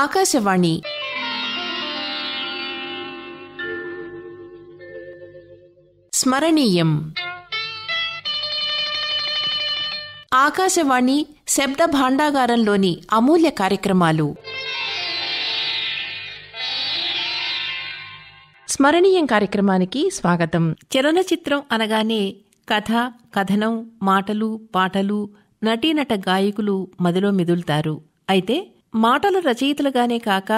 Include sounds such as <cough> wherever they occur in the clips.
ఆకాశవాణి స్మరణీయం ఆకాశవాణి శబ్ద భాండాగారంలోని అమూల్య కార్యక్రమాలు స్మరణీయం కార్యక్రమానికి స్వాగతం చలనచిత్రం అనగానే కథ కథనం మాటలు పాటలు నటీనట గాయకులు మదిలో మెదులుతారు అయితే మాటల రచయితలుగానే కాక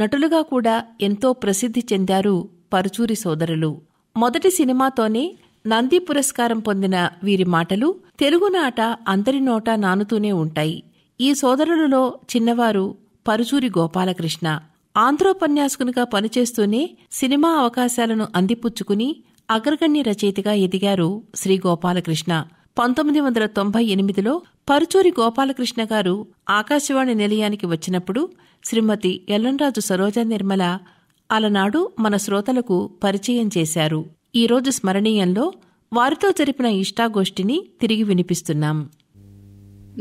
నటులుగా కూడా ఎంతో ప్రసిద్ధి చెందారు పరుచూరి సోదరులు మొదటి సినిమాతోనే నంది పురస్కారం పొందిన వీరి మాటలు తెలుగునాట అందరి నోట నానుతూనే ఉంటాయి ఈ సోదరులలో చిన్నవారు పరుచూరి గోపాలకృష్ణ ఆంధ్రోపన్యాసకునిగా పనిచేస్తూనే సినిమా అవకాశాలను అందిపుచ్చుకుని అగ్రగణ్య రచయితగా ఎదిగారు శ్రీ గోపాలకృష్ణ పంతొమ్మిది వందల తొంభై ఎనిమిదిలో పరుచూరి గోపాలకృష్ణ గారు ఆకాశవాణి నిలయానికి వచ్చినప్పుడు శ్రీమతి ఎల్లంరాజు సరోజ నిర్మల అలనాడు మన శ్రోతలకు పరిచయం చేశారు ఈరోజు స్మరణీయంలో వారితో జరిపిన ఇష్టాగోష్ఠిని తిరిగి వినిపిస్తున్నాం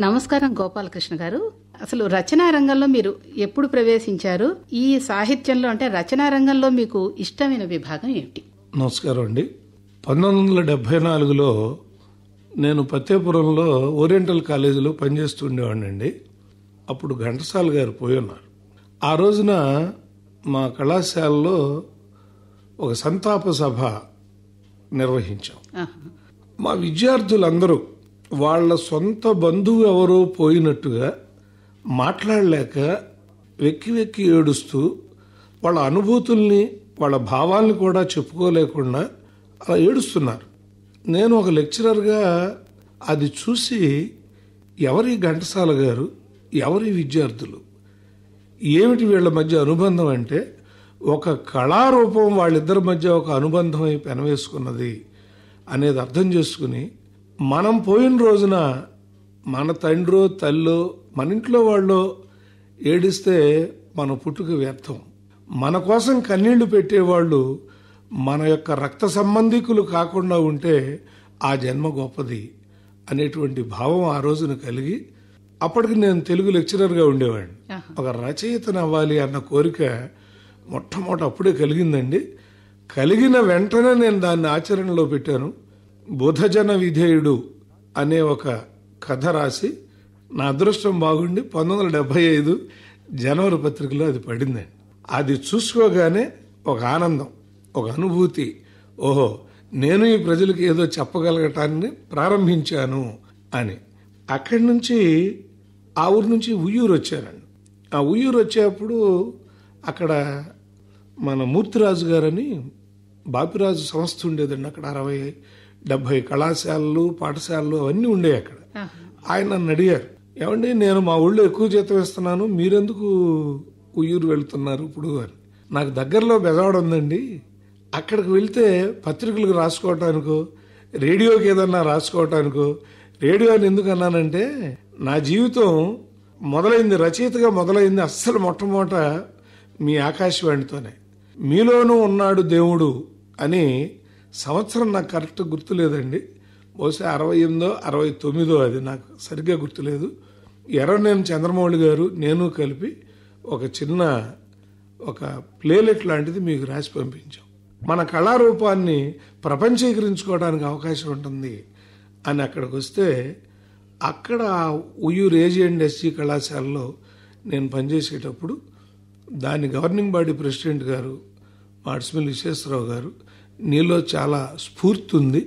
నమస్కారం గోపాలకృష్ణ గారు అసలు రచనా రంగంలో మీరు ఎప్పుడు ప్రవేశించారు ఈ సాహిత్యంలో అంటే రచనా రంగంలో మీకు ఇష్టమైన విభాగం ఏమిటి నమస్కారం అండి పంతొమ్మిది వందల డెబ్బై నాలుగులో నేను పత్తేపురంలో ఓరియంటల్ కాలేజీలో అండి అప్పుడు ఘంటసాల గారు పోయి ఉన్నారు ఆ రోజున మా కళాశాలలో ఒక సంతాప సభ నిర్వహించాం మా విద్యార్థులందరూ వాళ్ళ సొంత బంధువు ఎవరో పోయినట్టుగా మాట్లాడలేక వెక్కి వెక్కి ఏడుస్తూ వాళ్ళ అనుభూతుల్ని వాళ్ళ భావాల్ని కూడా చెప్పుకోలేకుండా అలా ఏడుస్తున్నారు నేను ఒక లెక్చరర్గా అది చూసి ఎవరి ఘంటసాల గారు ఎవరి విద్యార్థులు ఏమిటి వీళ్ళ మధ్య అనుబంధం అంటే ఒక కళారూపం వాళ్ళిద్దరి మధ్య ఒక అనుబంధం అయి పెనవేసుకున్నది అనేది అర్థం చేసుకుని మనం పోయిన రోజున మన తండ్రో తల్లో మన ఇంట్లో వాళ్ళు ఏడిస్తే మన పుట్టుక వ్యర్థం మన కోసం కన్నీళ్లు పెట్టేవాళ్ళు మన యొక్క రక్త సంబంధికులు కాకుండా ఉంటే ఆ జన్మ గొప్పది అనేటువంటి భావం ఆ రోజున కలిగి అప్పటికి నేను తెలుగు లెక్చరర్గా ఉండేవాడిని ఒక రచయితను అవ్వాలి అన్న కోరిక మొట్టమొదట అప్పుడే కలిగిందండి కలిగిన వెంటనే నేను దాన్ని ఆచరణలో పెట్టాను బుధజన విధేయుడు అనే ఒక కథ రాసి నా అదృష్టం బాగుండి పంతొమ్మిది వందల ఐదు జనవరి పత్రికలో అది పడిందండి అది చూసుకోగానే ఒక ఆనందం ఒక అనుభూతి ఓహో నేను ఈ ప్రజలకు ఏదో చెప్పగలగటాన్ని ప్రారంభించాను అని అక్కడి నుంచి ఆ ఊరి నుంచి ఉయ్యూరు వచ్చానండి ఆ ఉయ్యూరు వచ్చేప్పుడు అక్కడ మన మూర్తిరాజు గారని బాపిరాజు సంస్థ ఉండేదండి అక్కడ అరవై డెబ్బై కళాశాలలు పాఠశాలలు అవన్నీ ఉండేవి అక్కడ ఆయన నన్ను అడిగారు ఏమండి నేను మా ఊళ్ళో ఎక్కువ జీతం ఇస్తున్నాను మీరెందుకు ఉయ్యూరు వెళ్తున్నారు ఇప్పుడు అని నాకు దగ్గరలో బెజవాడు ఉందండి అక్కడికి వెళ్తే పత్రికలకు రాసుకోవటానికి రేడియోకి ఏదన్నా రాసుకోవటానికి రేడియో అని ఎందుకు అన్నానంటే నా జీవితం మొదలైంది రచయితగా మొదలైంది అస్సలు మొట్టమొదట మీ ఆకాశవాణితోనే మీలోనూ ఉన్నాడు దేవుడు అని సంవత్సరం నాకు కరెక్ట్ గుర్తులేదండి బహుశా అరవై ఎనిమిదో అరవై తొమ్మిదో అది నాకు సరిగ్గా గుర్తులేదు నేను చంద్రమౌళి గారు నేను కలిపి ఒక చిన్న ఒక ప్లేలెట్ లాంటిది మీకు రాసి పంపించాం మన కళారూపాన్ని ప్రపంచీకరించుకోవడానికి అవకాశం ఉంటుంది అని అక్కడికి వస్తే అక్కడ ఉయ్యూరు రేజి అండ్ ఎస్సీ కళాశాలలో నేను పనిచేసేటప్పుడు దాని గవర్నింగ్ బాడీ ప్రెసిడెంట్ గారు మాడ్స్మిల్ విశ్వేశ్వరరావు గారు నీలో చాలా స్ఫూర్తి ఉంది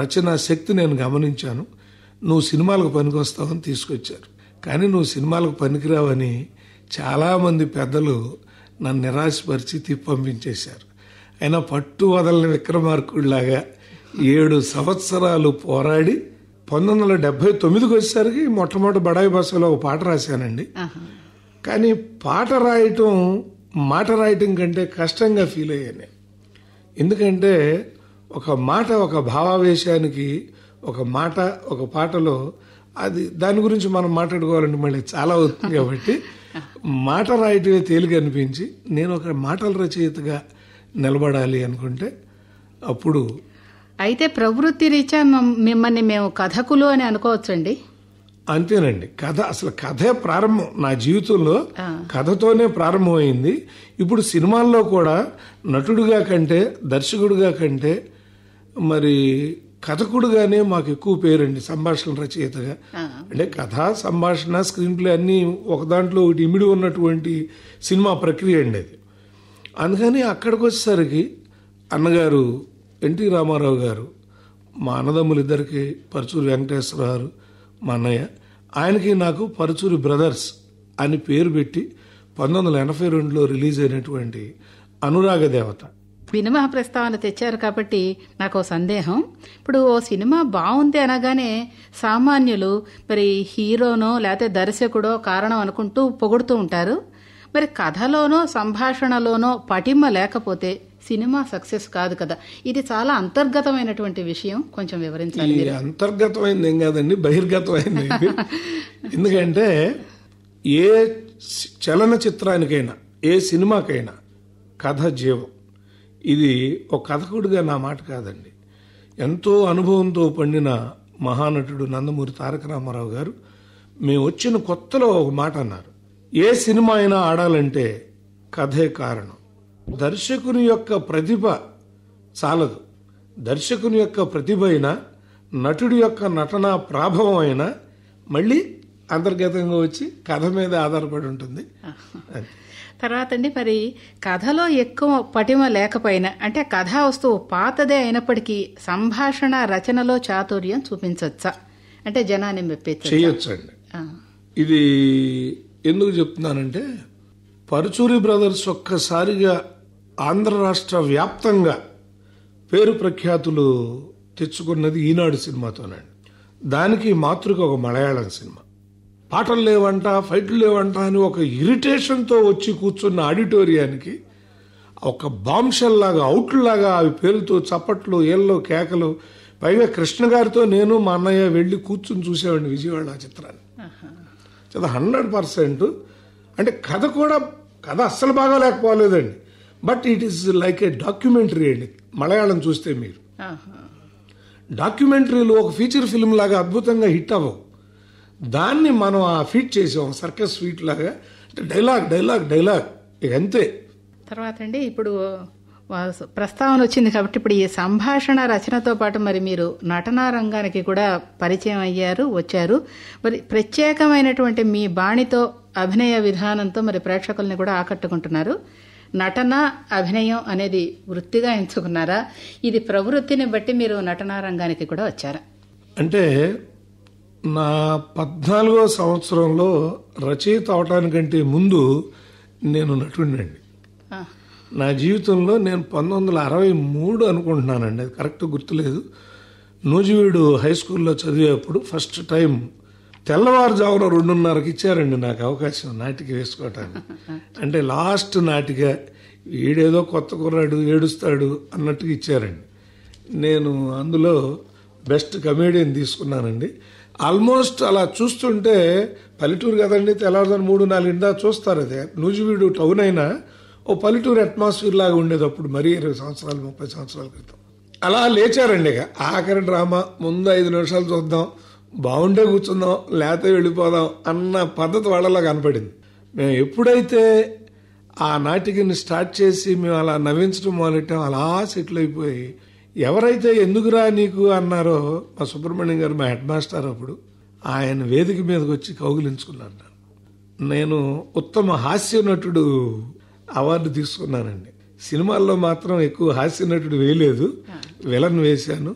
రచనా శక్తి నేను గమనించాను నువ్వు సినిమాలకు పనికొస్తావని తీసుకొచ్చారు కానీ నువ్వు సినిమాలకు పనికిరావని చాలామంది పెద్దలు నన్ను నిరాశపరిచి తిప్పంపించేశారు పంపించేశారు ఆయన పట్టు వదలని విక్రమార్కుడిలాగా ఏడు సంవత్సరాలు పోరాడి పంతొమ్మిది వందల డెబ్బై తొమ్మిదికి వచ్చేసరికి మొట్టమొదటి బడాయి భాషలో ఒక పాట రాశానండి కానీ పాట రాయటం మాట రాయటం కంటే కష్టంగా ఫీల్ అయ్యాను ఎందుకంటే ఒక మాట ఒక భావావేశానికి ఒక మాట ఒక పాటలో అది దాని గురించి మనం మాట్లాడుకోవాలంటే మళ్ళీ చాలా అవుతుంది కాబట్టి <laughs> మాట రాయటమే తేలిక అనిపించి నేను ఒక మాటల రచయితగా నిలబడాలి అనుకుంటే అప్పుడు అయితే ప్రవృత్తి రీత్యా మిమ్మల్ని మేము కథకులు అని అనుకోవచ్చండి అంతేనండి కథ అసలు కథే ప్రారంభం నా జీవితంలో కథతోనే ప్రారంభమైంది ఇప్పుడు సినిమాల్లో కూడా నటుడుగా కంటే దర్శకుడుగా కంటే మరి కథకుడుగానే మాకు ఎక్కువ పేరండి సంభాషణ రచయితగా అంటే కథ సంభాషణ స్క్రీన్ ప్లే అన్నీ ఒక దాంట్లో ఒకటి ఇమిడి ఉన్నటువంటి సినిమా ప్రక్రియ అండి అది అందుకని అక్కడికి వచ్చేసరికి అన్నగారు ఎన్టీ రామారావు గారు మా ఇద్దరికి పరుచూరి వెంకటేశ్వర గారు మా అన్నయ్య ఆయనకి నాకు పరుచూరి బ్రదర్స్ అని పేరు పెట్టి పంతొమ్మిది వందల ఎనభై రెండులో రిలీజ్ అయినటువంటి అనురాగ దేవత సినిమా ప్రస్తావన తెచ్చారు కాబట్టి నాకు సందేహం ఇప్పుడు ఓ సినిమా బాగుంది అనగానే సామాన్యులు మరి హీరోనో లేకపోతే దర్శకుడో కారణం అనుకుంటూ పొగుడుతూ ఉంటారు మరి కథలోనో సంభాషణలోనో పటిమ లేకపోతే సినిమా సక్సెస్ కాదు కదా ఇది చాలా అంతర్గతమైనటువంటి విషయం కొంచెం వివరించాలి అంతర్గతమైంది ఏం కాదండి బహిర్గతమైంది ఎందుకంటే ఏ చలన చిత్రానికైనా ఏ సినిమాకైనా కథ జీవం ఇది ఒక కథకుడిగా నా మాట కాదండి ఎంతో అనుభవంతో పండిన మహానటుడు నందమూరి తారక రామారావు గారు మేము వచ్చిన కొత్తలో ఒక మాట అన్నారు ఏ సినిమా అయినా ఆడాలంటే కథే కారణం దర్శకుని యొక్క ప్రతిభ చాలదు దర్శకుని యొక్క ప్రతిభ అయినా నటుడి యొక్క నటన ప్రాభవం అయినా మళ్ళీ అంతర్గతంగా వచ్చి కథ మీద ఆధారపడి ఉంటుంది <laughs> తర్వాత అండి మరి కథలో ఎక్కువ పటిమ లేకపోయినా అంటే కథా వస్తువు పాతదే అయినప్పటికీ సంభాషణ రచనలో చాతుర్యం చూపించవచ్చా అంటే జనాన్ని మెప్పించవచ్చు చేయొచ్చండి ఇది ఎందుకు చెప్తున్నానంటే పరుచూరి బ్రదర్స్ ఒక్కసారిగా ఆంధ్ర రాష్ట్ర వ్యాప్తంగా పేరు ప్రఖ్యాతులు తెచ్చుకున్నది ఈనాడు సినిమాతోనండి దానికి మాతృక ఒక మలయాళం సినిమా పాటలు లేవంట ఫైట్లు లేవంట అని ఒక ఇరిటేషన్తో వచ్చి కూర్చున్న ఆడిటోరియానికి ఒక బాంబ్షల్లాగా అవుట్లాగా అవి పేరుతో చప్పట్లు ఏళ్ళు కేకలు పైగా కృష్ణ గారితో నేను మా అన్నయ్య వెళ్ళి కూర్చుని చూసేవాడిని విజయవాడ ఆ చిత్రాన్ని కదా హండ్రెడ్ పర్సెంట్ అంటే కథ కూడా కథ అస్సలు బాగా లేకపోలేదండి but it is like a documentary అండి మలయాళం చూస్తే మీరు డాక్యుమెంటరీలు ఒక ఫీచర్ ఫిల్మ్ లాగా అద్భుతంగా హిట్ అవ్వవు దాన్ని మనం ఆ ఫీట్ చేసాం సర్కస్ స్వీట్ లాగా అంటే డైలాగ్ డైలాగ్ డైలాగ్ ఇక అంతే తర్వాత అండి ఇప్పుడు ప్రస్తావన వచ్చింది కాబట్టి ఇప్పుడు ఈ సంభాషణ రచనతో పాటు మరి మీరు నటనా రంగానికి కూడా పరిచయం అయ్యారు వచ్చారు మరి ప్రత్యేకమైనటువంటి మీ బాణితో అభినయ విధానంతో మరి ప్రేక్షకుల్ని కూడా ఆకట్టుకుంటున్నారు నటన అభినయం అనేది వృత్తిగా ఎంచుకున్నారా ఇది ప్రవృత్తిని బట్టి మీరు నటనా రంగానికి కూడా వచ్చారా అంటే నా పద్నాలుగో సంవత్సరంలో రచయిత అవటానికంటే ముందు నేను నటుండండి నా జీవితంలో నేను పంతొమ్మిది వందల అరవై మూడు అనుకుంటున్నానండి అది కరెక్ట్ గుర్తులేదు నూజివీడు హై స్కూల్లో చదివేప్పుడు ఫస్ట్ టైం తెల్లవారుజామున రెండున్నరకి ఇచ్చారండి నాకు అవకాశం నాటికి వేసుకోవటానికి <laughs> అంటే లాస్ట్ నాటిక వీడేదో కొత్త కుర్రాడు ఏడుస్తాడు అన్నట్టుగా ఇచ్చారండి నేను అందులో బెస్ట్ కమేడియన్ తీసుకున్నానండి ఆల్మోస్ట్ అలా చూస్తుంటే పల్లెటూరు కదండి తెల్లవారుజాము మూడు నాలుగిందా చూస్తారు అదే నూజివీడు టౌన్ అయినా ఓ పల్లెటూరు అట్మాస్ఫియర్ లాగా ఉండేది అప్పుడు మరీ ఇరవై సంవత్సరాలు ముప్పై సంవత్సరాల క్రితం అలా లేచారండి ఇక ఆఖరి డ్రామా ముందు ఐదు నిమిషాలు చూద్దాం బాగుంటే కూర్చుందాం లేకపోతే వెళ్ళిపోదాం అన్న పద్ధతి వాళ్ళలా కనపడింది మేము ఎప్పుడైతే ఆ నాటికని స్టార్ట్ చేసి మేము అలా నవ్వించడం మొదలెట్టాం అలా సెటిల్ అయిపోయి ఎవరైతే ఎందుకురా నీకు అన్నారో మా సుబ్రహ్మణ్యం గారు మా హెడ్ మాస్టర్ అప్పుడు ఆయన వేదిక మీదకి వచ్చి కౌగులించుకున్నాను నేను ఉత్తమ హాస్య నటుడు అవార్డు తీసుకున్నానండి సినిమాల్లో మాత్రం ఎక్కువ హాస్య నటుడు వేయలేదు విలన్ వేశాను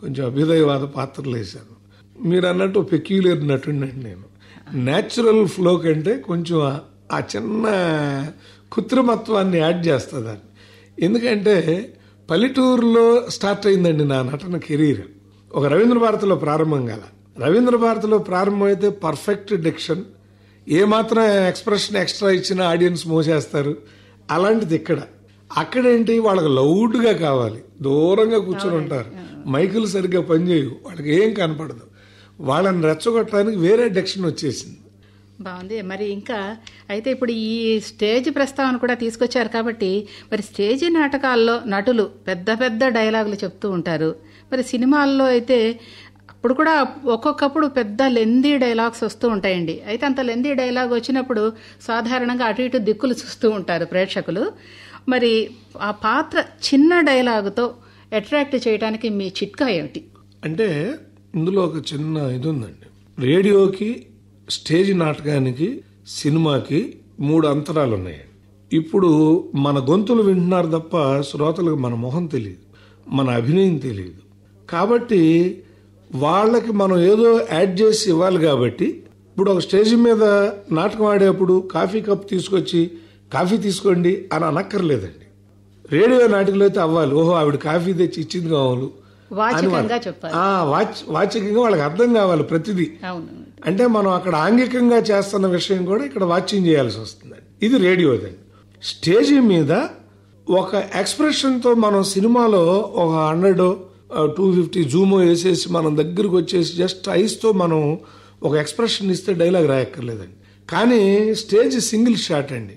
కొంచెం అభ్యుదయవాద పాత్రలు వేశాను మీరు అన్నట్టు పెక్యులర్ అండి నేను న్యాచురల్ ఫ్లో కంటే కొంచెం ఆ చిన్న కృత్రిమత్వాన్ని యాడ్ చేస్తుంది ఎందుకంటే పల్లెటూరులో స్టార్ట్ అయిందండి నా నటన కెరీర్ ఒక రవీంద్ర భారతిలో ప్రారంభం కదా రవీంద్ర భారతిలో ప్రారంభమైతే పర్ఫెక్ట్ డిక్షన్ ఏమాత్రం ఎక్స్ప్రెషన్ ఎక్స్ట్రా ఇచ్చిన ఆడియన్స్ మోసేస్తారు అలాంటిది ఇక్కడ అక్కడేంటి వాళ్ళకి లౌడ్గా కావాలి దూరంగా కూర్చొని ఉంటారు మైకులు సరిగ్గా పనిచేయవు వాళ్ళకి ఏం కనపడదు వాళ్ళని రెచ్చగొట్టడానికి వేరే డెక్షన్ వచ్చేసింది బాగుంది మరి ఇంకా అయితే ఇప్పుడు ఈ స్టేజ్ ప్రస్తావన కూడా తీసుకొచ్చారు కాబట్టి మరి స్టేజ్ నాటకాల్లో నటులు పెద్ద పెద్ద డైలాగులు చెప్తూ ఉంటారు మరి సినిమాల్లో అయితే ఇప్పుడు కూడా ఒక్కొక్కప్పుడు పెద్ద లెందీ డైలాగ్స్ వస్తూ ఉంటాయండి అయితే అంత లెందీ డైలాగ్ వచ్చినప్పుడు సాధారణంగా అటు ఇటు దిక్కులు చూస్తూ ఉంటారు ప్రేక్షకులు మరి ఆ పాత్ర చిన్న డైలాగుతో అట్రాక్ట్ చేయడానికి మీ చిట్కా ఏమిటి అంటే ఇందులో ఒక చిన్న ఇది ఉందండి రేడియోకి స్టేజ్ నాటకానికి సినిమాకి మూడు అంతరాలు ఉన్నాయి ఇప్పుడు మన గొంతులు వింటున్నారు తప్ప శ్రోతలకు మన మొహం తెలియదు మన అభినయం తెలియదు కాబట్టి వాళ్ళకి మనం ఏదో యాడ్ చేసి ఇవ్వాలి కాబట్టి ఇప్పుడు ఒక స్టేజ్ మీద నాటకం ఆడేప్పుడు కాఫీ కప్ తీసుకొచ్చి కాఫీ తీసుకోండి అని అనక్కర్లేదండి రేడియో నాటకంలో అయితే అవ్వాలి ఓహో ఆవిడ కాఫీ తెచ్చి ఇచ్చింది కావాలి వాచికంగా వాళ్ళకి అర్థం కావాలి ప్రతిదీ అంటే మనం అక్కడ ఆంగికంగా చేస్తున్న విషయం కూడా ఇక్కడ వాచింగ్ చేయాల్సి వస్తుంది ఇది రేడియోదండి స్టేజ్ మీద ఒక ఎక్స్ప్రెషన్తో మనం సినిమాలో ఒక హండ్రెడ్ టూ ఫిఫ్టీ జూమ్ వేసేసి మనం దగ్గరకు వచ్చేసి జస్ట్ ఐస్తో మనం ఒక ఎక్స్ప్రెషన్ ఇస్తే డైలాగ్ రాయక్కర్లేదండి కానీ స్టేజ్ సింగిల్ షాట్ అండి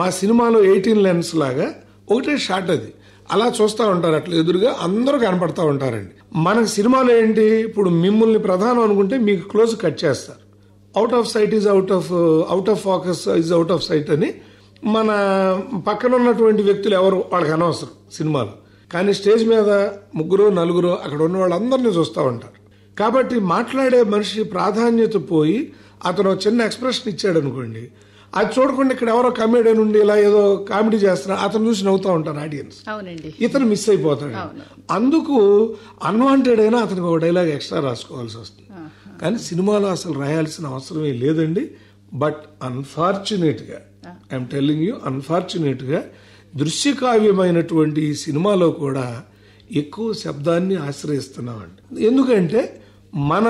మా సినిమాలో ఎయిటీన్ లెన్స్ లాగా ఒకటే షాట్ అది అలా చూస్తూ ఉంటారు అట్లా ఎదురుగా అందరూ కనపడతా ఉంటారండి మన సినిమాలో ఏంటి ఇప్పుడు మిమ్మల్ని ప్రధానం అనుకుంటే మీకు క్లోజ్ కట్ చేస్తారు out of sight is out of out of focus is out of sight అని మన పక్కన ఉన్నటువంటి వ్యక్తులు ఎవరు వాళ్ళకి అనవసరం సినిమాలో కానీ స్టేజ్ మీద ముగ్గురు నలుగురు అక్కడ ఉన్న వాళ్ళందరినీ చూస్తూ ఉంటారు కాబట్టి మాట్లాడే మనిషి ప్రాధాన్యత పోయి అతను చిన్న ఎక్స్ప్రెషన్ ఇచ్చాడు అనుకోండి అది చూడకుండా ఇక్కడ ఎవరో కమెడీ నుండి ఇలా ఏదో కామెడీ చేస్తున్నా అతను చూసి నవ్వుతూ ఉంటారు ఆడియన్స్ ఇతను మిస్ అయిపోతాడు అందుకు అన్వాంటెడ్ అయినా అతనికి ఒక డైలాగ్ ఎక్స్ట్రా రాసుకోవాల్సి వస్తుంది కానీ సినిమాలో అసలు రాయాల్సిన అవసరమే లేదండి బట్ అన్ఫార్చునేట్గా ఐఎమ్ టెల్లింగ్ యూ అన్ఫార్చునేట్గా దృశ్యకావ్యమైనటువంటి ఈ సినిమాలో కూడా ఎక్కువ శబ్దాన్ని ఆశ్రయిస్తున్నామండి ఎందుకంటే మన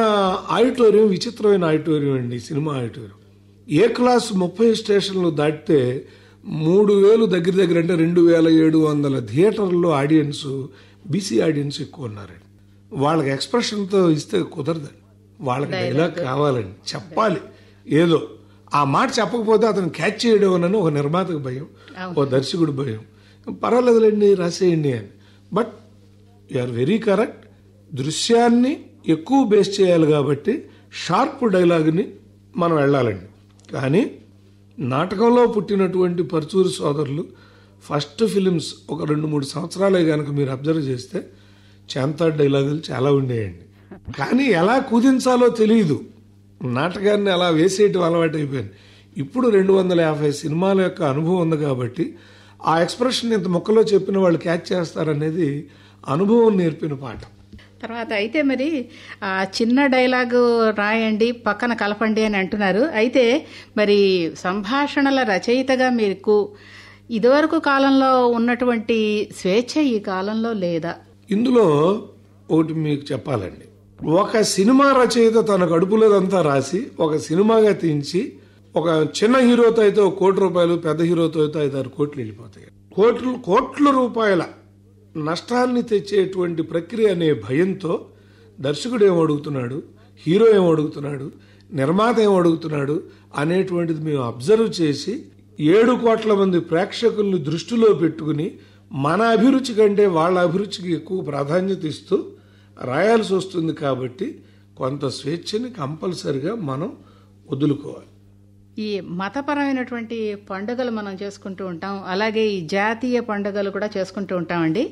ఆడిటోరియం విచిత్రమైన ఆడిటోరియం అండి సినిమా ఆడిటోరియం ఏ క్లాస్ ముప్పై స్టేషన్లు దాటితే మూడు వేలు దగ్గర దగ్గర అంటే రెండు వేల ఏడు వందల థియేటర్లో ఆడియన్స్ బీసీ ఆడియన్స్ ఎక్కువ ఉన్నారండి వాళ్ళకి ఎక్స్ప్రెషన్తో ఇస్తే కుదరదండి వాళ్ళకి డైలాగ్ కావాలండి చెప్పాలి ఏదో ఆ మాట చెప్పకపోతే అతను క్యాచ్ చేయడం అని ఒక నిర్మాతకు భయం ఓ దర్శకుడు భయం పర్వాలేదులేండి రాసేయండి అని but you are very correct దృశ్యాన్ని ఎక్కువ బేస్ చేయాలి కాబట్టి షార్ప్ డైలాగ్ని మనం వెళ్ళాలండి కానీ నాటకంలో పుట్టినటువంటి పరుచూరు సోదరులు ఫస్ట్ ఫిలిమ్స్ ఒక రెండు మూడు సంవత్సరాలే కనుక మీరు అబ్జర్వ్ చేస్తే చెంతా డైలాగులు చాలా ఉండేయండి కానీ ఎలా కుదించాలో తెలియదు నాటకాన్ని అలా వేసేయటం అలవాటు అయిపోయింది ఇప్పుడు రెండు వందల యాభై సినిమాల యొక్క అనుభవం ఉంది కాబట్టి ఆ ఎక్స్ప్రెషన్ ఇంత మొక్కలో చెప్పిన వాళ్ళు క్యాచ్ చేస్తారనేది అనుభవం నేర్పిన పాఠం తర్వాత అయితే మరి చిన్న డైలాగు రాయండి పక్కన కలపండి అని అంటున్నారు అయితే మరి సంభాషణల రచయితగా మీకు ఇదివరకు కాలంలో ఉన్నటువంటి స్వేచ్ఛ ఈ కాలంలో లేదా ఇందులో ఒకటి మీకు చెప్పాలండి ఒక సినిమా రచయిత తన గడుపులేదంతా రాసి ఒక సినిమాగా తీయించి ఒక చిన్న హీరోతో అయితే ఒక కోటి రూపాయలు పెద్ద హీరోతో అయితే ఐదారు కోట్లు వెళ్ళిపోతాయి కోట్లు కోట్ల రూపాయల నష్టాన్ని తెచ్చేటువంటి ప్రక్రియ అనే భయంతో దర్శకుడు ఏం అడుగుతున్నాడు హీరో ఏం అడుగుతున్నాడు నిర్మాత ఏం అడుగుతున్నాడు అనేటువంటిది మేము అబ్జర్వ్ చేసి ఏడు కోట్ల మంది ప్రేక్షకుల్ని దృష్టిలో పెట్టుకుని మన అభిరుచి కంటే వాళ్ళ అభిరుచికి ఎక్కువ ప్రాధాన్యత ఇస్తూ రాయాల్సి వస్తుంది కాబట్టి కొంత స్వేచ్ఛని కంపల్సరిగా మనం వదులుకోవాలి ఈ మతపరమైనటువంటి పండుగలు మనం చేసుకుంటూ ఉంటాం అలాగే ఈ జాతీయ పండుగలు కూడా చేసుకుంటూ ఉంటామండి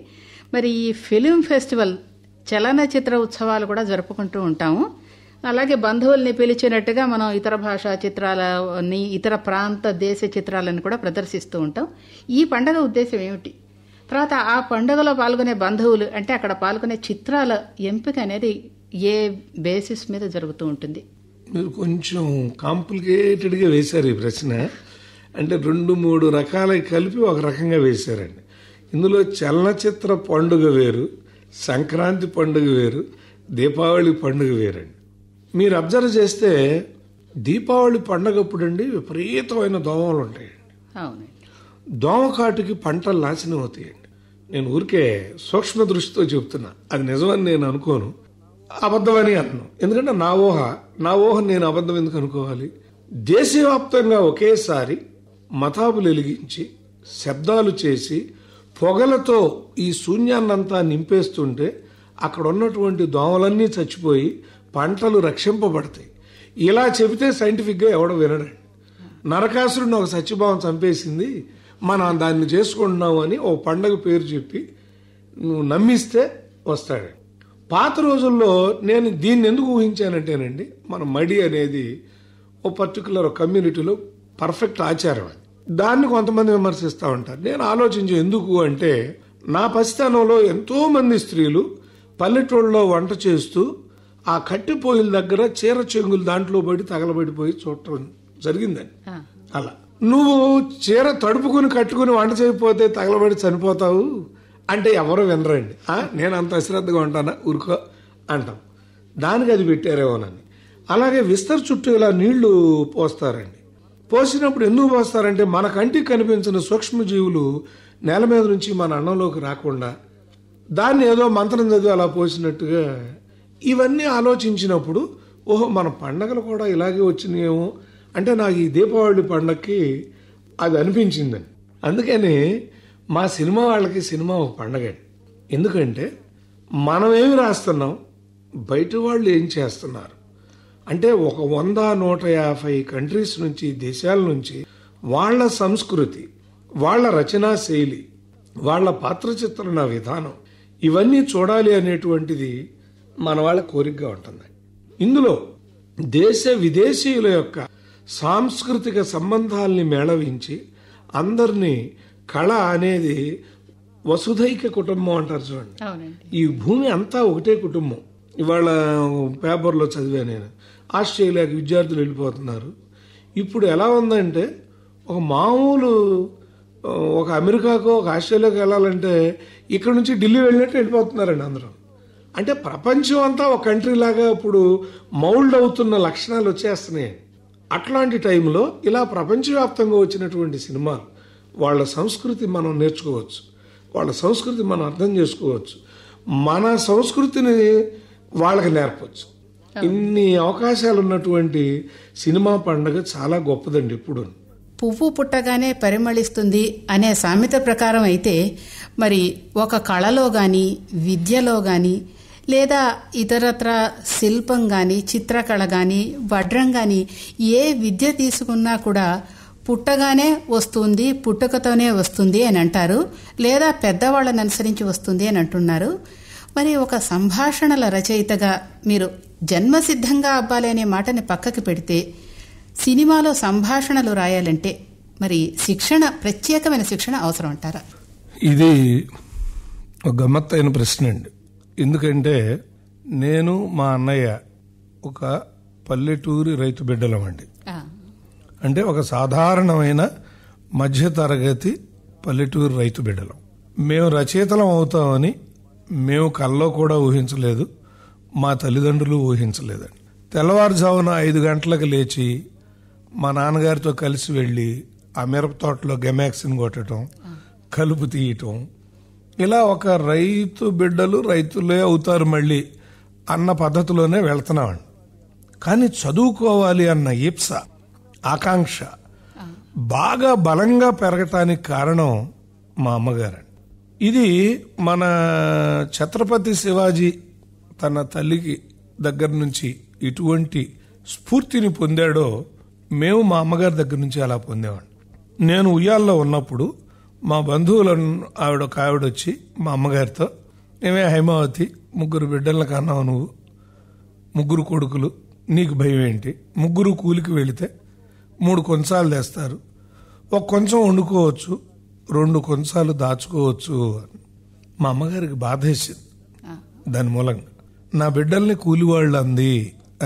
మరి ఈ ఫిలిం ఫెస్టివల్ చలనచిత్ర ఉత్సవాలు కూడా జరుపుకుంటూ ఉంటాము అలాగే బంధువుల్ని పిలిచినట్టుగా మనం ఇతర భాషా చిత్రాలని ఇతర ప్రాంత దేశ చిత్రాలను కూడా ప్రదర్శిస్తూ ఉంటాం ఈ పండుగ ఉద్దేశం ఏమిటి తర్వాత ఆ పండుగలో పాల్గొనే బంధువులు అంటే అక్కడ పాల్గొనే చిత్రాల ఎంపిక అనేది ఏ బేసిస్ మీద జరుగుతూ ఉంటుంది మీరు కొంచెం కాంప్లికేటెడ్గా వేశారు ఈ ప్రశ్న అంటే రెండు మూడు రకాల కలిపి ఒక రకంగా వేశారండి ఇందులో చలనచిత్ర పండుగ వేరు సంక్రాంతి పండుగ వేరు దీపావళి పండుగ వేరండి మీరు అబ్జర్వ్ చేస్తే దీపావళి అండి విపరీతమైన దోమలు ఉంటాయండి దోమకాటుకి పంటలు నాశనం అవుతాయండి నేను ఊరికే సూక్ష్మ దృష్టితో చెప్తున్నా అది నిజమని నేను అనుకోను అబద్ధమని అన్నాను ఎందుకంటే నా ఊహ నా ఊహ నేను అబద్ధం ఎందుకు అనుకోవాలి దేశవ్యాప్తంగా ఒకేసారి మతాపులు వెలిగించి శబ్దాలు చేసి పొగలతో ఈ శూన్యాన్నంతా నింపేస్తుంటే అక్కడ ఉన్నటువంటి దోమలన్నీ చచ్చిపోయి పంటలు రక్షింపబడతాయి ఇలా చెబితే సైంటిఫిక్గా ఎవడో వినడండి నరకాసురుడిని ఒక సత్యభావం చంపేసింది మనం దాన్ని చేసుకుంటున్నాం అని ఓ పండగ పేరు చెప్పి నువ్వు నమ్మిస్తే వస్తాడు పాత రోజుల్లో నేను దీన్ని ఎందుకు ఊహించానంటేనండి మన మడి అనేది ఓ పర్టికులర్ కమ్యూనిటీలో పర్ఫెక్ట్ ఆచారం అది దాన్ని కొంతమంది విమర్శిస్తూ ఉంటారు నేను ఆలోచించే ఎందుకు అంటే నా పసితనంలో ఎంతోమంది స్త్రీలు పల్లెటూళ్ళలో వంట చేస్తూ ఆ కట్టిపోయిల దగ్గర చీర చెంగులు దాంట్లో పడి తగలబడిపోయి చూడటం జరిగిందని అలా నువ్వు చీర తడుపుకుని కట్టుకుని వంట చేయకపోతే తగలబడి చనిపోతావు అంటే ఎవరు వినరండి నేను అంత అశ్రద్ధగా ఉంటానా ఊరుకో అంటాం దానికి అది పెట్టారేమోనని అలాగే విస్తర చుట్టూ ఇలా నీళ్లు పోస్తారండి పోసినప్పుడు ఎందుకు పోస్తారంటే మన కంటికి కనిపించిన సూక్ష్మజీవులు నేల మీద నుంచి మన అన్నంలోకి రాకుండా దాన్ని ఏదో మంత్రం చదివి అలా పోసినట్టుగా ఇవన్నీ ఆలోచించినప్పుడు ఓహో మన పండగలు కూడా ఇలాగే వచ్చినాయేమో అంటే నాకు ఈ దీపావళి పండగకి అది అనిపించిందని అందుకని మా సినిమా వాళ్ళకి సినిమా ఒక పండగ ఎందుకంటే మనమేమి రాస్తున్నాం బయట వాళ్ళు ఏం చేస్తున్నారు అంటే ఒక వంద నూట యాభై కంట్రీస్ నుంచి దేశాల నుంచి వాళ్ళ సంస్కృతి వాళ్ళ రచనా శైలి వాళ్ళ పాత్ర చిత్రణ విధానం ఇవన్నీ చూడాలి అనేటువంటిది మన వాళ్ళ కోరికగా ఉంటుంది ఇందులో దేశ విదేశీయుల యొక్క సాంస్కృతిక సంబంధాల్ని మేళవించి అందరినీ కళ అనేది వసుధైక కుటుంబం అంటారు చూడండి ఈ భూమి అంతా ఒకటే కుటుంబం ఇవాళ పేపర్లో చదివా నేను ఆస్ట్రేలియాకి విద్యార్థులు వెళ్ళిపోతున్నారు ఇప్పుడు ఎలా ఉందంటే ఒక మామూలు ఒక అమెరికాకో ఒక ఆస్ట్రేలియాకు వెళ్ళాలంటే ఇక్కడ నుంచి ఢిల్లీ వెళ్ళినట్టు వెళ్ళిపోతున్నారండి అందరం అంటే ప్రపంచం అంతా ఒక కంట్రీ లాగా ఇప్పుడు మౌల్డ్ అవుతున్న లక్షణాలు వచ్చేస్తున్నాయి అట్లాంటి టైంలో ఇలా ప్రపంచవ్యాప్తంగా వచ్చినటువంటి సినిమాలు వాళ్ళ సంస్కృతి మనం నేర్చుకోవచ్చు వాళ్ళ సంస్కృతి మనం అర్థం చేసుకోవచ్చు మన సంస్కృతిని వాళ్ళకి నేర్పచ్చు ఇన్ని అవకాశాలు ఉన్నటువంటి సినిమా పండుగ చాలా గొప్పదండి ఇప్పుడు పువ్వు పుట్టగానే పరిమళిస్తుంది అనే సామెత ప్రకారం అయితే మరి ఒక కళలో కానీ విద్యలో కానీ లేదా ఇతరత్ర శిల్పం కానీ చిత్రకళ కానీ వడ్రం కానీ ఏ విద్య తీసుకున్నా కూడా పుట్టగానే వస్తుంది పుట్టుకతోనే వస్తుంది అని అంటారు లేదా పెద్దవాళ్ళని అనుసరించి వస్తుంది అని అంటున్నారు మరి ఒక సంభాషణల రచయితగా మీరు జన్మసిద్ధంగా అవ్వాలి అనే మాటని పక్కకి పెడితే సినిమాలో సంభాషణలు రాయాలంటే మరి శిక్షణ ప్రత్యేకమైన శిక్షణ అవసరం అంటారా ఇది ఒక గమ్మత్తైన ప్రశ్న అండి ఎందుకంటే నేను మా అన్నయ్య ఒక పల్లెటూరి రైతు బిడ్డలమండి అంటే ఒక సాధారణమైన మధ్యతరగతి పల్లెటూరు రైతు బిడ్డలం మేము రచయితలం అవుతామని మేము కల్లో కూడా ఊహించలేదు మా తల్లిదండ్రులు ఊహించలేదండి తెల్లవారుజామున ఐదు గంటలకు లేచి మా నాన్నగారితో కలిసి వెళ్ళి ఆ మిరప తోటలో గెమాక్సిన్ కొట్టడం కలుపు తీయటం ఇలా ఒక రైతు బిడ్డలు రైతులే అవుతారు మళ్ళీ అన్న పద్ధతిలోనే వెళ్తున్నామండి కానీ చదువుకోవాలి అన్న ఈప్స ఆకాంక్ష బాగా బలంగా పెరగటానికి కారణం మా అమ్మగారండి ఇది మన ఛత్రపతి శివాజీ తన తల్లికి దగ్గర నుంచి ఇటువంటి స్ఫూర్తిని పొందాడో మేము మా అమ్మగారి దగ్గర నుంచి అలా పొందేవాడు నేను ఉయ్యాల్లో ఉన్నప్పుడు మా బంధువులను ఆవిడ ఒక ఆవిడ వచ్చి మా అమ్మగారితో మేమే హైమావతి ముగ్గురు బిడ్డలను కన్నావు నువ్వు ముగ్గురు కొడుకులు నీకు భయం ఏంటి ముగ్గురు కూలికి వెళితే మూడు కొంచాలు తెస్తారు ఒక కొంచెం వండుకోవచ్చు రెండు కొంచాలు దాచుకోవచ్చు అని మా అమ్మగారికి బాధ వేసింది దాని మూలంగా నా బిడ్డల్ని కూలివాళ్ళు అంది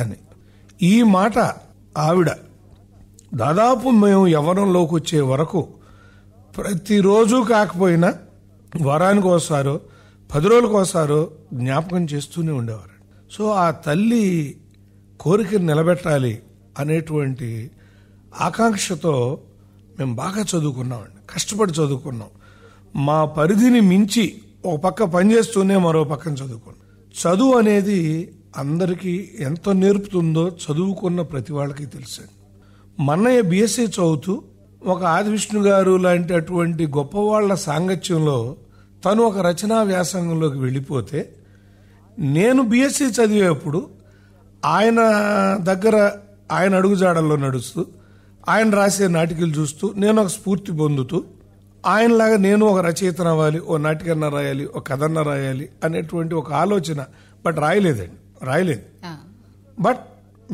అని ఈ మాట ఆవిడ దాదాపు మేము యవ్వనంలోకి వచ్చే వరకు ప్రతిరోజు కాకపోయినా వారానికి ఒకసారో పది రోజులకు ఒకసారో జ్ఞాపకం చేస్తూనే ఉండేవారు సో ఆ తల్లి కోరికను నిలబెట్టాలి అనేటువంటి ఆకాంక్షతో మేము బాగా చదువుకున్నామండి కష్టపడి చదువుకున్నాం మా పరిధిని మించి ఒక పక్క పనిచేస్తూనే మరో పక్కన చదువుకున్నాం చదువు అనేది అందరికీ ఎంత నేర్పుతుందో చదువుకున్న ప్రతి వాళ్ళకి తెలుసండి మన్నయ్య బీఎస్సీ e చదువుతూ ఒక ఆదివిష్ణు గారు లాంటి అటువంటి గొప్పవాళ్ల సాంగత్యంలో తను ఒక రచనా వ్యాసంగంలోకి వెళ్ళిపోతే నేను బీఎస్సీ చదివేప్పుడు ఆయన దగ్గర ఆయన అడుగుజాడల్లో నడుస్తూ ఆయన రాసే నాటికలు చూస్తూ నేను ఒక స్ఫూర్తి పొందుతూ ఆయనలాగా నేను ఒక రచయిత అవ్వాలి ఓ నాటికన్న రాయాలి ఓ కథన్న రాయాలి అనేటువంటి ఒక ఆలోచన బట్ రాయలేదండి రాయలేదు బట్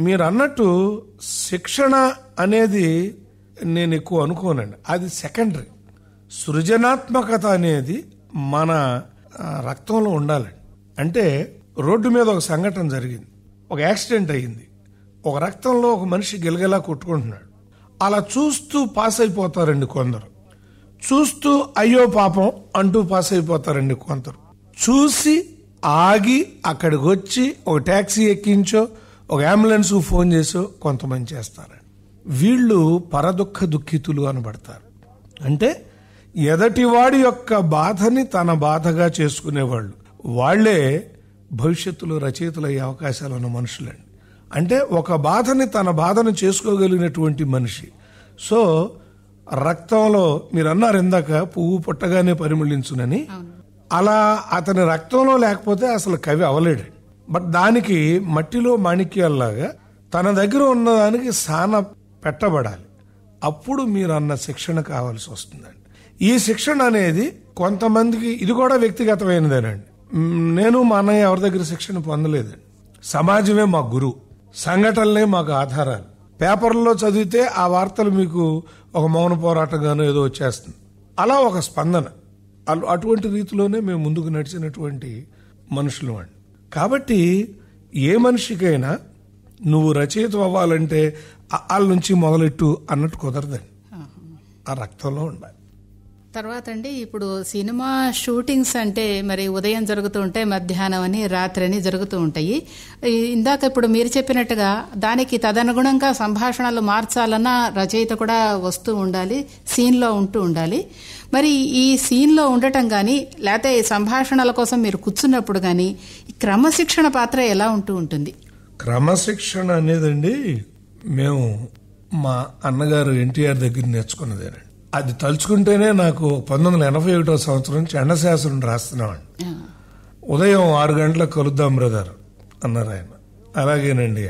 మీరు అన్నట్టు శిక్షణ అనేది నేను ఎక్కువ అనుకోనండి అది సెకండరీ సృజనాత్మకత అనేది మన రక్తంలో ఉండాలండి అంటే రోడ్డు మీద ఒక సంఘటన జరిగింది ఒక యాక్సిడెంట్ అయ్యింది ఒక రక్తంలో ఒక మనిషి గెలగెలా కొట్టుకుంటున్నాడు అలా చూస్తూ పాస్ అయిపోతారండి కొందరు చూస్తూ అయ్యో పాపం అంటూ పాస్ అయిపోతారండి కొందరు చూసి ఆగి అక్కడికి వచ్చి ఒక ట్యాక్సీ ఎక్కించో ఒక అంబులెన్స్కు ఫోన్ చేసో కొంతమంది చేస్తారు వీళ్ళు పరదుఃఖ దుఃఖితులు అనబడతారు అంటే ఎదటివాడి యొక్క బాధని తన బాధగా చేసుకునేవాళ్ళు వాళ్లే భవిష్యత్తులో రచయితలయ్యే అవకాశాలు ఉన్న మనుషులండి అంటే ఒక బాధని తన బాధను చేసుకోగలిగినటువంటి మనిషి సో రక్తంలో మీరు అన్నారు ఇందాక పువ్వు పుట్టగానే పరిమళించునని అలా అతని రక్తంలో లేకపోతే అసలు కవి అవలేడు బట్ దానికి మట్టిలో మాణిక్యాల్లాగా తన దగ్గర ఉన్నదానికి సాన పెట్టబడాలి అప్పుడు మీరు అన్న శిక్షణ కావాల్సి వస్తుందండి ఈ శిక్షణ అనేది కొంతమందికి ఇది కూడా వ్యక్తిగతమైనదేనండి నేను మా అన్నయ్య ఎవరి దగ్గర శిక్షణ పొందలేదండి సమాజమే మా గురువు సంఘటనలే మాకు ఆధారాలు పేపర్లో చదివితే ఆ వార్తలు మీకు ఒక మౌన పోరాటంగానో ఏదో వచ్చేస్తుంది అలా ఒక స్పందన అటువంటి రీతిలోనే మేము ముందుకు నడిచినటువంటి మనుషులు అండి కాబట్టి ఏ మనిషికైనా నువ్వు రచయిత అవ్వాలంటే వాళ్ళ నుంచి మొదలెట్టు అన్నట్టు కుదరదండి ఆ రక్తంలో ఉండాలి తర్వాత అండి ఇప్పుడు సినిమా షూటింగ్స్ అంటే మరి ఉదయం జరుగుతూ ఉంటాయి మధ్యాహ్నం అని రాత్రి అని జరుగుతూ ఉంటాయి ఇందాక ఇప్పుడు మీరు చెప్పినట్టుగా దానికి తదనుగుణంగా సంభాషణలు మార్చాలన్నా రచయిత కూడా వస్తూ ఉండాలి సీన్లో ఉంటూ ఉండాలి మరి ఈ సీన్లో ఉండటం కానీ లేకపోతే సంభాషణల కోసం మీరు కూర్చున్నప్పుడు కానీ క్రమశిక్షణ పాత్ర ఎలా ఉంటూ ఉంటుంది క్రమశిక్షణ అనేదండి మేము మా అన్నగారు ఎన్టీఆర్ దగ్గర నేర్చుకున్నదేనండి అది తలుచుకుంటేనే నాకు పంతొమ్మిది వందల ఎనభై ఒకటో సంవత్సరం నుంచి చండశాసనం రాస్తున్నామండి ఉదయం ఆరు గంటలకు కలుద్దాం బ్రదర్ అన్నారు ఆయన అలాగేనండి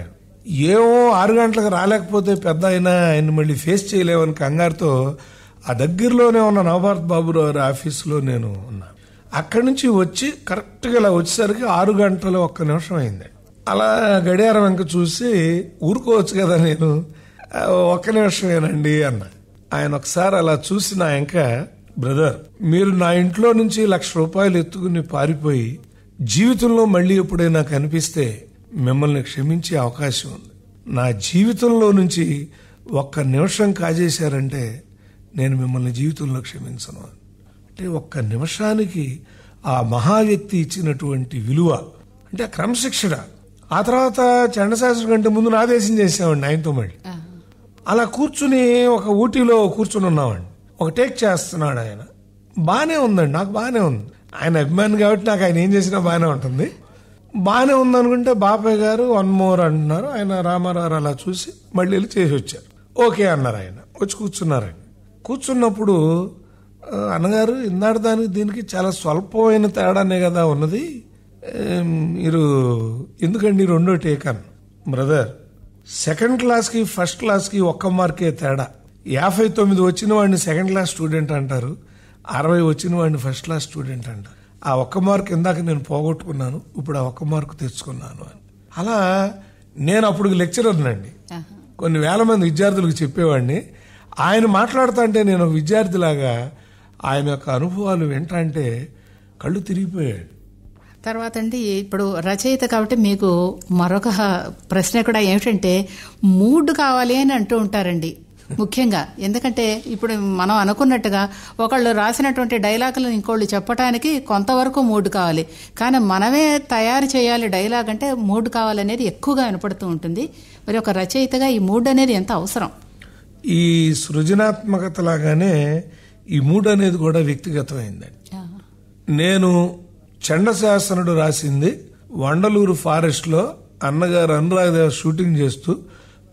ఏమో ఆరు గంటలకు రాలేకపోతే పెద్ద అయినా ఆయన మళ్ళీ ఫేస్ చేయలేమని కంగారుతో ఆ దగ్గరలోనే ఉన్న నవభారత్ బాబురావు గారి ఆఫీస్లో నేను ఉన్నాను అక్కడి నుంచి వచ్చి కరెక్ట్గా ఇలా వచ్చేసరికి ఆరు గంటలు ఒక్క నిమిషం అయింది అలా గడియారం వెనక చూసి ఊరుకోవచ్చు కదా నేను ఒక్క నిమిషమేనండి అన్న ఆయన ఒకసారి అలా చూసి నా ఇంకా బ్రదర్ మీరు నా ఇంట్లో నుంచి లక్ష రూపాయలు ఎత్తుకుని పారిపోయి జీవితంలో మళ్ళీ ఎప్పుడైనా కనిపిస్తే మిమ్మల్ని క్షమించే అవకాశం ఉంది నా జీవితంలో నుంచి ఒక్క నిమిషం కాజేశారంటే నేను మిమ్మల్ని జీవితంలో క్షమించను అంటే ఒక్క నిమిషానికి ఆ మహా వ్యక్తి ఇచ్చినటువంటి విలువ అంటే క్రమశిక్షణ ఆ తర్వాత చండశాస్త్రి కంటే ముందు నా దేశం చేసామండి ఆయనతో మళ్ళీ అలా కూర్చుని ఒక ఊటీలో కూర్చుని ఉన్నామండి ఒక టేక్ చేస్తున్నాడు ఆయన బాగానే ఉందండి నాకు బాగానే ఉంది ఆయన అభిమాని కాబట్టి నాకు ఆయన ఏం చేసినా బాగానే ఉంటుంది బాగానే ఉందనుకుంటే బాబాయ్ గారు వన్ మోర్ అంటున్నారు ఆయన రామారావు అలా చూసి మళ్ళీ వెళ్ళి చేసి వచ్చారు ఓకే అన్నారు ఆయన వచ్చి కూర్చున్నారండి కూర్చున్నప్పుడు అన్నగారు ఇందాటి దానికి దీనికి చాలా స్వల్పమైన తేడానే కదా ఉన్నది మీరు ఎందుకండి రెండో టేకన్ బ్రదర్ సెకండ్ క్లాస్కి ఫస్ట్ క్లాస్కి ఒక్క మార్కే తేడా యాభై తొమ్మిది వచ్చిన వాడిని సెకండ్ క్లాస్ స్టూడెంట్ అంటారు అరవై వచ్చిన వాడిని ఫస్ట్ క్లాస్ స్టూడెంట్ అంటారు ఆ ఒక్క మార్క్ ఇందాక నేను పోగొట్టుకున్నాను ఇప్పుడు ఆ ఒక్క మార్క్ తెచ్చుకున్నాను అని అలా నేను అప్పుడు లెక్చరర్నండి కొన్ని వేల మంది విద్యార్థులకు చెప్పేవాడిని ఆయన మాట్లాడుతా అంటే నేను విద్యార్థిలాగా ఆయన యొక్క అనుభవాలు వింటా అంటే కళ్ళు తిరిగిపోయాడు తర్వాత అండి ఇప్పుడు రచయిత కాబట్టి మీకు మరొక ప్రశ్న కూడా ఏమిటంటే మూడ్ కావాలి అని అంటూ ఉంటారండి ముఖ్యంగా ఎందుకంటే ఇప్పుడు మనం అనుకున్నట్టుగా ఒకళ్ళు రాసినటువంటి డైలాగులను ఇంకోళ్ళు చెప్పడానికి కొంతవరకు మూడ్ కావాలి కానీ మనమే తయారు చేయాలి డైలాగ్ అంటే మూడ్ కావాలనేది ఎక్కువగా వినపడుతూ ఉంటుంది మరి ఒక రచయితగా ఈ మూడ్ అనేది ఎంత అవసరం ఈ సృజనాత్మకత లాగానే ఈ మూడ్ అనేది కూడా వ్యక్తిగతమైందండి నేను చండశాసనుడు రాసింది వండలూరు ఫారెస్ట్లో అన్నగారు అనురాగదేవ షూటింగ్ చేస్తూ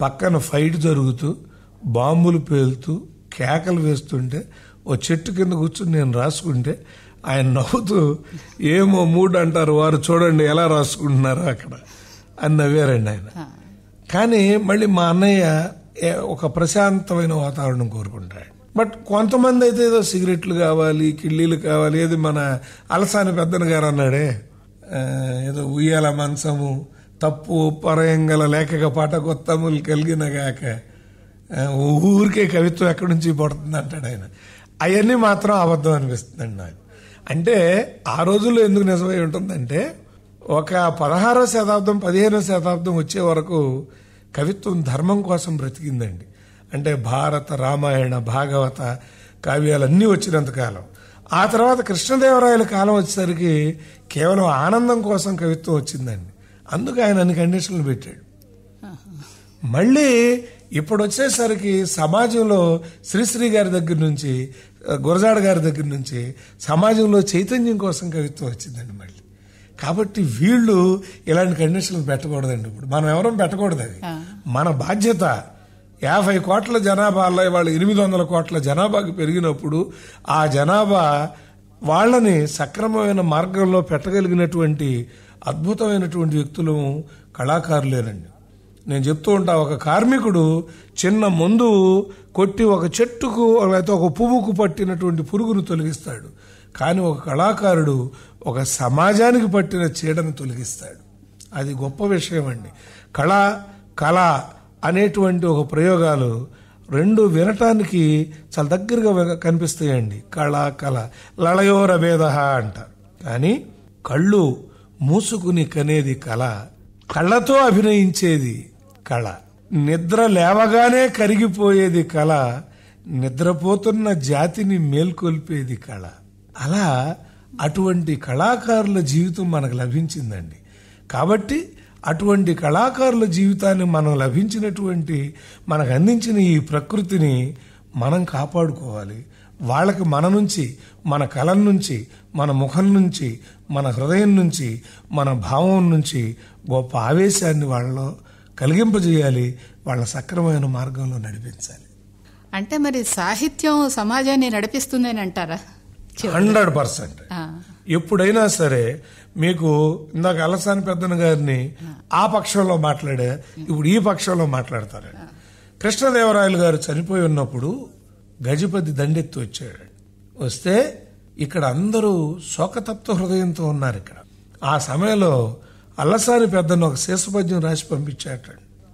పక్కన ఫైట్ జరుగుతూ బాంబులు పేలుతూ కేకలు వేస్తుంటే ఓ చెట్టు కింద కూర్చుని నేను రాసుకుంటే ఆయన నవ్వుతూ ఏమో మూడ్ అంటారు వారు చూడండి ఎలా రాసుకుంటున్నారు అక్కడ అని నవ్వారండి ఆయన కానీ మళ్ళీ మా అన్నయ్య ఒక ప్రశాంతమైన వాతావరణం కోరుకుంటాడు బట్ కొంతమంది అయితే ఏదో సిగరెట్లు కావాలి కిళ్ళీలు కావాలి ఏది మన అలసాని పెద్దన గారు అన్నాడే ఏదో ఉయ్యాల మంచము తప్పు పరయంగల లేఖక పాట గొత్తములు గాక ఊరికే కవిత్వం ఎక్కడి నుంచి పడుతుంది అంటాడు ఆయన అవన్నీ మాత్రం అబద్ధం అనిపిస్తుందండి నాకు అంటే ఆ రోజుల్లో ఎందుకు నిజమై ఉంటుందంటే ఒక పదహారో శతాబ్దం పదిహేనో శతాబ్దం వచ్చే వరకు కవిత్వం ధర్మం కోసం బ్రతికిందండి అంటే భారత రామాయణ భాగవత కావ్యాలన్నీ వచ్చినంతకాలం ఆ తర్వాత కృష్ణదేవరాయల కాలం వచ్చేసరికి కేవలం ఆనందం కోసం కవిత్వం వచ్చిందండి అందుకు ఆయన అన్ని కండిషన్లు పెట్టాడు మళ్ళీ ఇప్పుడు వచ్చేసరికి సమాజంలో శ్రీశ్రీ గారి దగ్గర నుంచి గురజాడ గారి దగ్గర నుంచి సమాజంలో చైతన్యం కోసం కవిత్వం వచ్చిందండి మళ్ళీ కాబట్టి వీళ్ళు ఇలాంటి కండిషన్లు పెట్టకూడదండి ఇప్పుడు మనం ఎవరూ పెట్టకూడదు అది మన బాధ్యత యాభై కోట్ల జనాభాలో వాళ్ళు ఎనిమిది వందల కోట్ల జనాభాకి పెరిగినప్పుడు ఆ జనాభా వాళ్ళని సక్రమమైన మార్గంలో పెట్టగలిగినటువంటి అద్భుతమైనటువంటి వ్యక్తులు కళాకారులేనండి నేను చెప్తూ ఉంటా ఒక కార్మికుడు చిన్న మందు కొట్టి ఒక చెట్టుకు లేకపోతే ఒక పువ్వుకు పట్టినటువంటి పురుగును తొలగిస్తాడు కానీ ఒక కళాకారుడు ఒక సమాజానికి పట్టిన చీడను తొలగిస్తాడు అది గొప్ప విషయం అండి కళ కళ అనేటువంటి ఒక ప్రయోగాలు రెండు వినటానికి చాలా దగ్గరగా కనిపిస్తాయండి కళ కళ లళయోర భేద అంటారు కానీ కళ్ళు మూసుకుని కనేది కళ కళ్ళతో అభినయించేది కళ నిద్ర లేవగానే కరిగిపోయేది కళ నిద్రపోతున్న జాతిని మేల్కొల్పేది కళ అలా అటువంటి కళాకారుల జీవితం మనకు లభించిందండి కాబట్టి అటువంటి కళాకారుల జీవితాన్ని మనం లభించినటువంటి మనకు అందించిన ఈ ప్రకృతిని మనం కాపాడుకోవాలి వాళ్ళకి మన నుంచి మన కళ నుంచి మన ముఖం నుంచి మన హృదయం నుంచి మన భావం నుంచి గొప్ప ఆవేశాన్ని వాళ్ళలో కలిగింపజేయాలి వాళ్ళ సక్రమైన మార్గంలో నడిపించాలి అంటే మరి సాహిత్యం సమాజాన్ని నడిపిస్తుందని అంటారా హండ్రెడ్ పర్సెంట్ ఎప్పుడైనా సరే మీకు ఇందాక అలసాని పెద్దన గారిని ఆ పక్షంలో మాట్లాడే ఇప్పుడు ఈ పక్షంలో మాట్లాడతారండి కృష్ణదేవరాయలు గారు చనిపోయి ఉన్నప్పుడు గజపతి దండెత్తి వచ్చాడు వస్తే ఇక్కడ అందరూ శోకతత్వ హృదయంతో ఉన్నారు ఇక్కడ ఆ సమయంలో అల్లసాని పెద్దను ఒక శేషపద్యం రాసి పంపించాట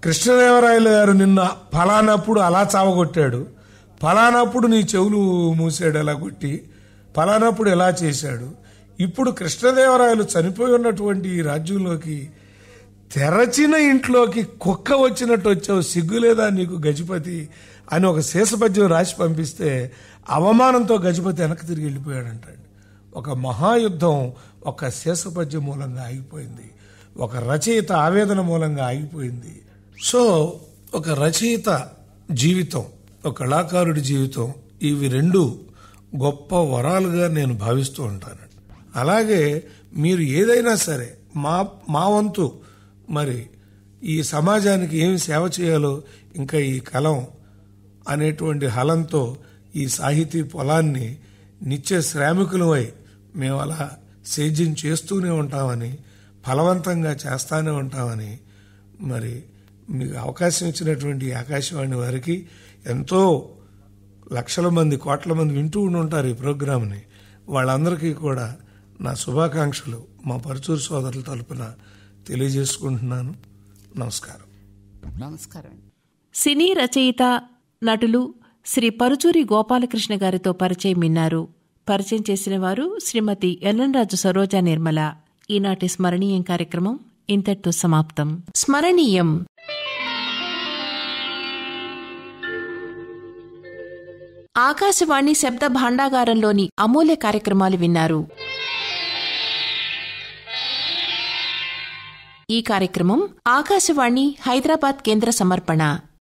కృష్ణదేవరాయలు గారు నిన్న ఫలానప్పుడు అలా చావగొట్టాడు ఫలానప్పుడు నీ చెవులు మూసాడు అలా కొట్టి ఫలానప్పుడు ఎలా చేశాడు ఇప్పుడు కృష్ణదేవరాయలు చనిపోయి ఉన్నటువంటి ఈ రాజ్యంలోకి తెరచిన ఇంట్లోకి కుక్క వచ్చినట్టు వచ్చావు సిగ్గులేదా నీకు గజపతి అని ఒక శేషపద్యం రాసి పంపిస్తే అవమానంతో గజపతి వెనక్కి తిరిగి వెళ్ళిపోయాడంటండి ఒక మహాయుద్ధం ఒక శేషపద్యం మూలంగా ఆగిపోయింది ఒక రచయిత ఆవేదన మూలంగా ఆగిపోయింది సో ఒక రచయిత జీవితం ఒక కళాకారుడి జీవితం ఇవి రెండు గొప్ప వరాలుగా నేను భావిస్తూ ఉంటాను అలాగే మీరు ఏదైనా సరే మా మా వంతు మరి ఈ సమాజానికి ఏమి సేవ చేయాలో ఇంకా ఈ కలం అనేటువంటి హలంతో ఈ సాహితీ పొలాన్ని నిత్య శ్రామికులమై మేము అలా సేద్యం చేస్తూనే ఉంటామని ఫలవంతంగా చేస్తూనే ఉంటామని మరి మీకు అవకాశం ఇచ్చినటువంటి ఆకాశవాణి వారికి ఎంతో లక్షల మంది కోట్ల మంది వింటూ ఉంటారు ఈ ప్రోగ్రామ్ని వాళ్ళందరికీ కూడా నా శుభాకాంక్షలు మా పరుచూరు సోదరుల తరపున తెలియజేసుకుంటున్నాను నమస్కారం నమస్కారం సినీ రచయిత నటులు శ్రీ పరుచూరి గోపాలకృష్ణ గారితో పరిచయం విన్నారు పరిచయం చేసిన వారు శ్రీమతి రాజు సరోజా నిర్మల ఈనాటి స్మరణీయం కార్యక్రమం ఇంతటితో సమాప్తం స్మరణీయం ఆకాశవాణి శబ్ద భాండాగారంలోని అమూల్య కార్యక్రమాలు విన్నారు ఈ కార్యక్రమం ఆకాశవాణి హైదరాబాద్ కేంద్ర సమర్పణ